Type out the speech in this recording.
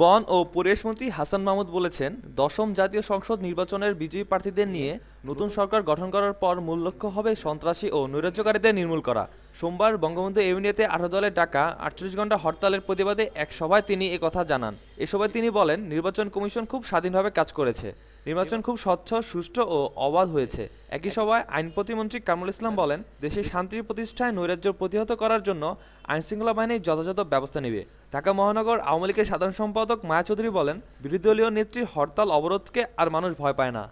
বন ও পরিবেশ মন্ত্রী হাসান মাহমুদ বলেছেন দশম জাতীয় সংসদ নির্বাচনের বিজয়ী প্রার্থীদের নিয়ে নতুন সরকার গঠন করার পর মূল লক্ষ্য হবে সন্ত্রাসী ও নৈরাজ্যকারীদের নির্মূল করা সোমবার বঙ্গবন্ধু ইউনিয়তে আঠারো দলের ডাকা আটচল্লিশ ঘন্টা হরতালের প্রতিবাদে এক সভায় তিনি কথা জানান এ সভায় তিনি বলেন নির্বাচন কমিশন খুব স্বাধীনভাবে কাজ করেছে নির্বাচন খুব স্বচ্ছ সুষ্ঠু ও অবাধ হয়েছে একই সভায় আইন প্রতিমন্ত্রী কামরুল ইসলাম বলেন দেশে শান্তি প্রতিষ্ঠায় নৈরাজ্য প্রতিহত করার জন্য আইনশৃঙ্খলা বাহিনী যথাযথ ব্যবস্থা নেবে ঢাকা মহানগর আওয়ামী লীগের সাধারণ সম্পাদক মায়া চৌধুরী বলেন বিরোধী দলীয় নেত্রীর হরতাল অবরোধকে আর মানুষ ভয় পায় না